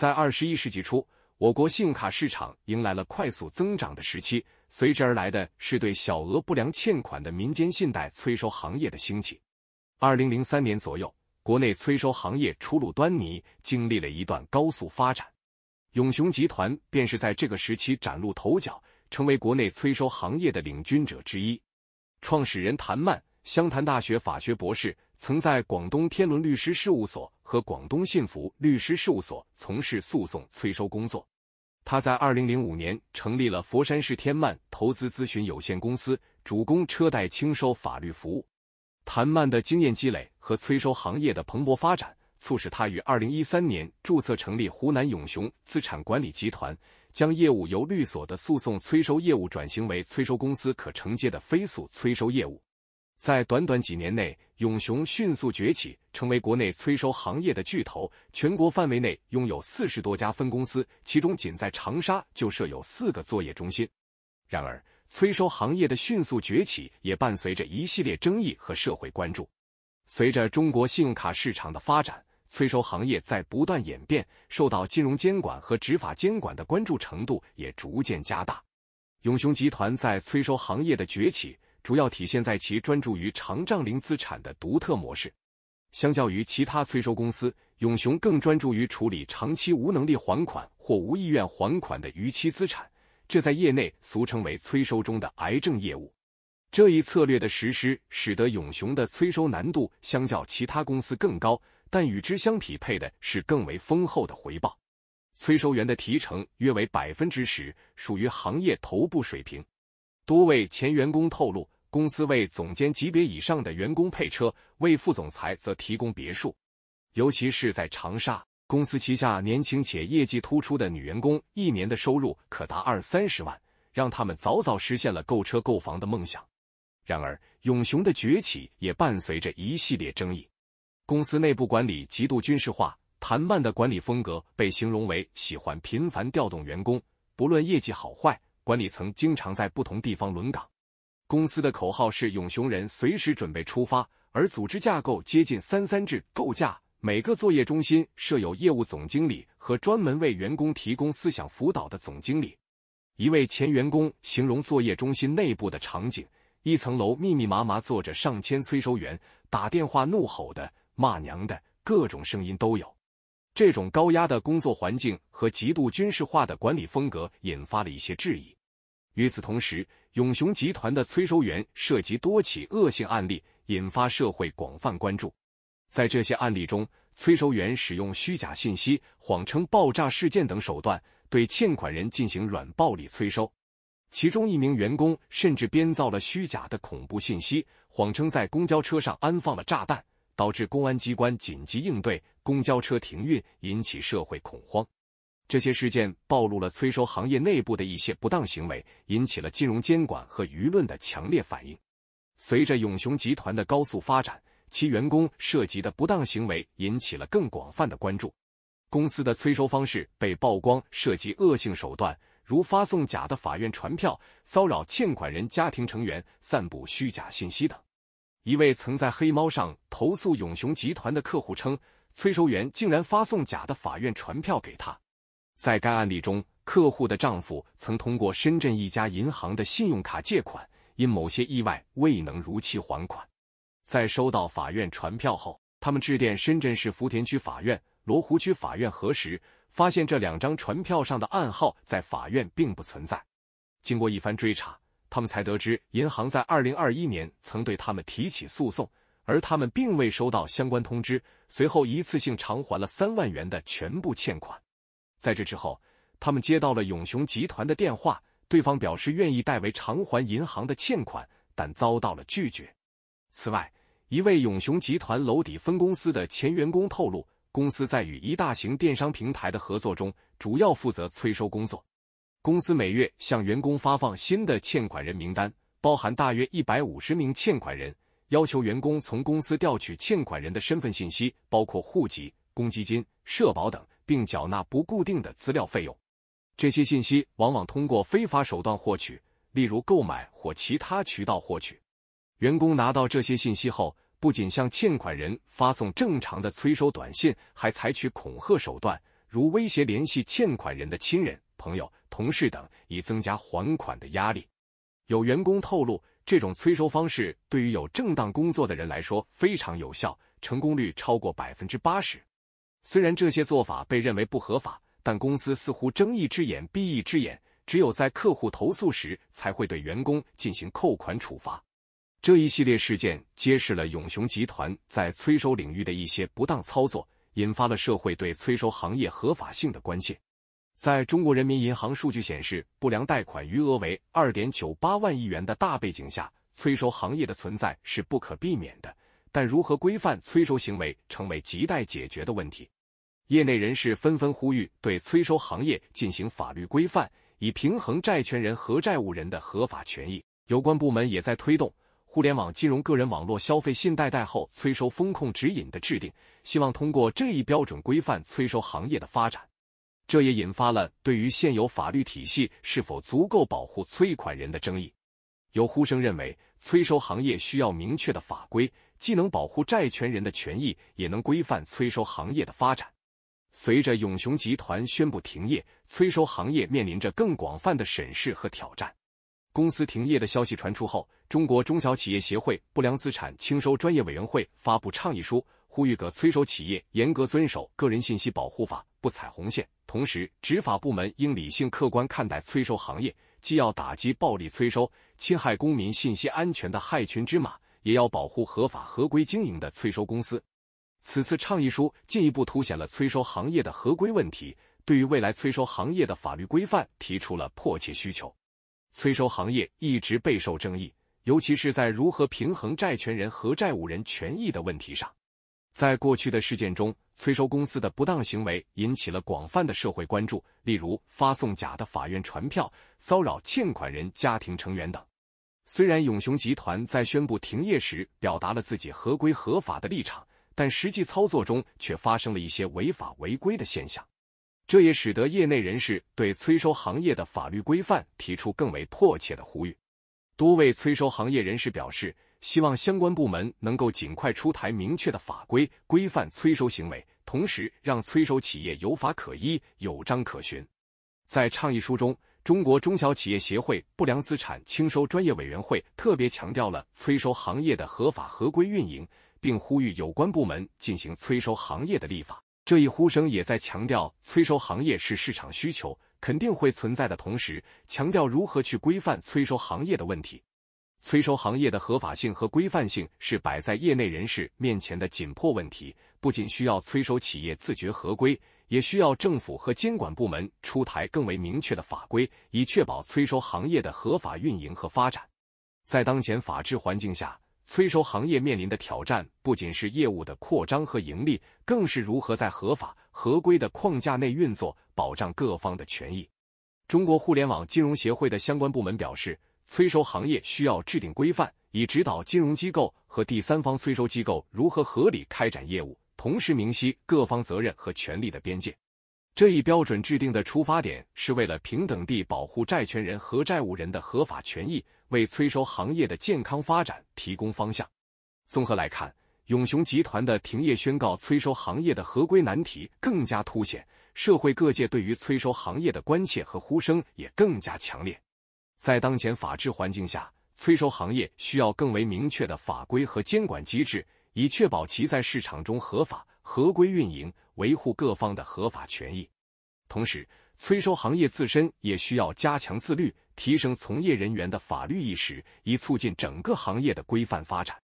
在二十一世纪初，我国信用卡市场迎来了快速增长的时期，随之而来的是对小额不良欠款的民间信贷催收行业的兴起。二零零三年左右，国内催收行业初露端倪，经历了一段高速发展。永雄集团便是在这个时期崭露头角，成为国内催收行业的领军者之一。创始人谭曼，湘潭大学法学博士。曾在广东天伦律师事务所和广东信福律师事务所从事诉讼催收工作。他在二零零五年成立了佛山市天曼投资咨询有限公司，主攻车贷清收法律服务。谭曼的经验积累和催收行业的蓬勃发展，促使他于二零一三年注册成立湖南永雄资产管理集团，将业务由律所的诉讼催收业务转型为催收公司可承接的飞速催收业务。在短短几年内。永雄迅速崛起，成为国内催收行业的巨头，全国范围内拥有四十多家分公司，其中仅在长沙就设有四个作业中心。然而，催收行业的迅速崛起也伴随着一系列争议和社会关注。随着中国信用卡市场的发展，催收行业在不断演变，受到金融监管和执法监管的关注程度也逐渐加大。永雄集团在催收行业的崛起。主要体现在其专注于长账龄资产的独特模式。相较于其他催收公司，永雄更专注于处理长期无能力还款或无意愿还款的逾期资产，这在业内俗称为催收中的“癌症”业务。这一策略的实施使得永雄的催收难度相较其他公司更高，但与之相匹配的是更为丰厚的回报。催收员的提成约为百分之十，属于行业头部水平。多位前员工透露，公司为总监级别以上的员工配车，为副总裁则提供别墅。尤其是在长沙，公司旗下年轻且业绩突出的女员工，一年的收入可达二三十万，让他们早早实现了购车、购房的梦想。然而，永雄的崛起也伴随着一系列争议。公司内部管理极度军事化，谭判的管理风格被形容为喜欢频繁调动员工，不论业绩好坏。管理层经常在不同地方轮岗，公司的口号是“永雄人随时准备出发”，而组织架构接近三三制构架，每个作业中心设有业务总经理和专门为员工提供思想辅导的总经理。一位前员工形容作业中心内部的场景：一层楼密密麻麻坐着上千催收员，打电话、怒吼的、骂娘的各种声音都有。这种高压的工作环境和极度军事化的管理风格引发了一些质疑。与此同时，永雄集团的催收员涉及多起恶性案例，引发社会广泛关注。在这些案例中，催收员使用虚假信息、谎称爆炸事件等手段，对欠款人进行软暴力催收。其中一名员工甚至编造了虚假的恐怖信息，谎称在公交车上安放了炸弹，导致公安机关紧急应对。公交车停运引起社会恐慌，这些事件暴露了催收行业内部的一些不当行为，引起了金融监管和舆论的强烈反应。随着永雄集团的高速发展，其员工涉及的不当行为引起了更广泛的关注。公司的催收方式被曝光，涉及恶性手段，如发送假的法院传票、骚扰欠款人家庭成员、散布虚假信息等。一位曾在黑猫上投诉永雄集团的客户称。催收员竟然发送假的法院传票给他。在该案例中，客户的丈夫曾通过深圳一家银行的信用卡借款，因某些意外未能如期还款。在收到法院传票后，他们致电深圳市福田区法院、罗湖区法院核实，发现这两张传票上的暗号在法院并不存在。经过一番追查，他们才得知银行在2021年曾对他们提起诉讼。而他们并未收到相关通知，随后一次性偿还了三万元的全部欠款。在这之后，他们接到了永雄集团的电话，对方表示愿意代为偿还银行的欠款，但遭到了拒绝。此外，一位永雄集团娄底分公司的前员工透露，公司在与一大型电商平台的合作中，主要负责催收工作。公司每月向员工发放新的欠款人名单，包含大约一百五十名欠款人。要求员工从公司调取欠款人的身份信息，包括户籍、公积金、社保等，并缴纳不固定的资料费用。这些信息往往通过非法手段获取，例如购买或其他渠道获取。员工拿到这些信息后，不仅向欠款人发送正常的催收短信，还采取恐吓手段，如威胁联系欠款人的亲人、朋友、同事等，以增加还款的压力。有员工透露。这种催收方式对于有正当工作的人来说非常有效，成功率超过百分之八十。虽然这些做法被认为不合法，但公司似乎睁一只眼闭一只眼，只有在客户投诉时才会对员工进行扣款处罚。这一系列事件揭示了永雄集团在催收领域的一些不当操作，引发了社会对催收行业合法性的关切。在中国人民银行数据显示不良贷款余额为二点九八万亿元的大背景下，催收行业的存在是不可避免的，但如何规范催收行为成为亟待解决的问题。业内人士纷纷呼吁对催收行业进行法律规范，以平衡债权人和债务人的合法权益。有关部门也在推动互联网金融个人网络消费信贷贷后催收风控指引的制定，希望通过这一标准规范催收行业的发展。这也引发了对于现有法律体系是否足够保护催款人的争议。有呼声认为，催收行业需要明确的法规，既能保护债权人的权益，也能规范催收行业的发展。随着永雄集团宣布停业，催收行业面临着更广泛的审视和挑战。公司停业的消息传出后，中国中小企业协会不良资产清收专业委员会发布倡议书，呼吁各催收企业严格遵守个人信息保护法，不踩红线。同时，执法部门应理性客观看待催收行业，既要打击暴力催收、侵害公民信息安全的害群之马，也要保护合法合规经营的催收公司。此次倡议书进一步凸显了催收行业的合规问题，对于未来催收行业的法律规范提出了迫切需求。催收行业一直备受争议，尤其是在如何平衡债权人和债务人权益的问题上。在过去的事件中，催收公司的不当行为引起了广泛的社会关注，例如发送假的法院传票、骚扰欠款人家庭成员等。虽然永雄集团在宣布停业时表达了自己合规合法的立场，但实际操作中却发生了一些违法违规的现象，这也使得业内人士对催收行业的法律规范提出更为迫切的呼吁。多位催收行业人士表示。希望相关部门能够尽快出台明确的法规，规范催收行为，同时让催收企业有法可依、有章可循。在倡议书中，中国中小企业协会不良资产清收专业委员会特别强调了催收行业的合法合规运营，并呼吁有关部门进行催收行业的立法。这一呼声也在强调催收行业是市场需求肯定会存在的同时，强调如何去规范催收行业的问题。催收行业的合法性和规范性是摆在业内人士面前的紧迫问题，不仅需要催收企业自觉合规，也需要政府和监管部门出台更为明确的法规，以确保催收行业的合法运营和发展。在当前法治环境下，催收行业面临的挑战不仅是业务的扩张和盈利，更是如何在合法合规的框架内运作，保障各方的权益。中国互联网金融协会的相关部门表示。催收行业需要制定规范，以指导金融机构和第三方催收机构如何合理开展业务，同时明晰各方责任和权利的边界。这一标准制定的出发点是为了平等地保护债权人和债务人的合法权益，为催收行业的健康发展提供方向。综合来看，永雄集团的停业宣告，催收行业的合规难题更加凸显，社会各界对于催收行业的关切和呼声也更加强烈。在当前法治环境下，催收行业需要更为明确的法规和监管机制，以确保其在市场中合法合规运营，维护各方的合法权益。同时，催收行业自身也需要加强自律，提升从业人员的法律意识，以促进整个行业的规范发展。